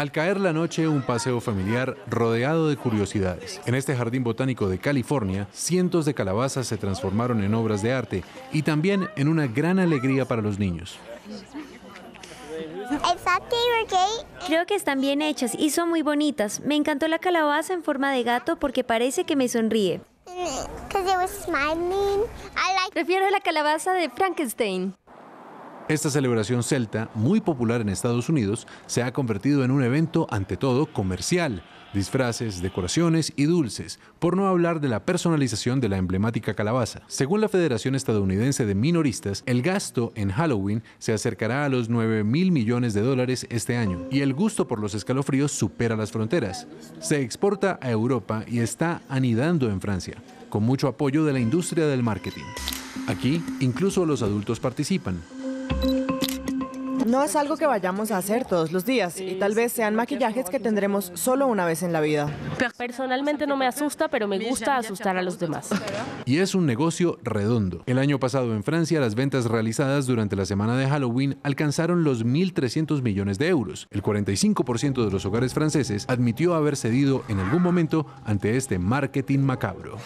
Al caer la noche, un paseo familiar rodeado de curiosidades. En este jardín botánico de California, cientos de calabazas se transformaron en obras de arte y también en una gran alegría para los niños. Creo que están bien hechas y son muy bonitas. Me encantó la calabaza en forma de gato porque parece que me sonríe. Mm, Prefiero la calabaza de Frankenstein. Esta celebración celta, muy popular en Estados Unidos, se ha convertido en un evento ante todo comercial, disfraces, decoraciones y dulces, por no hablar de la personalización de la emblemática calabaza. Según la Federación Estadounidense de Minoristas, el gasto en Halloween se acercará a los 9 mil millones de dólares este año y el gusto por los escalofríos supera las fronteras. Se exporta a Europa y está anidando en Francia, con mucho apoyo de la industria del marketing. Aquí, incluso los adultos participan. No es algo que vayamos a hacer todos los días y tal vez sean maquillajes que tendremos solo una vez en la vida. Personalmente no me asusta, pero me gusta asustar a los demás. Y es un negocio redondo. El año pasado en Francia las ventas realizadas durante la semana de Halloween alcanzaron los 1.300 millones de euros. El 45% de los hogares franceses admitió haber cedido en algún momento ante este marketing macabro.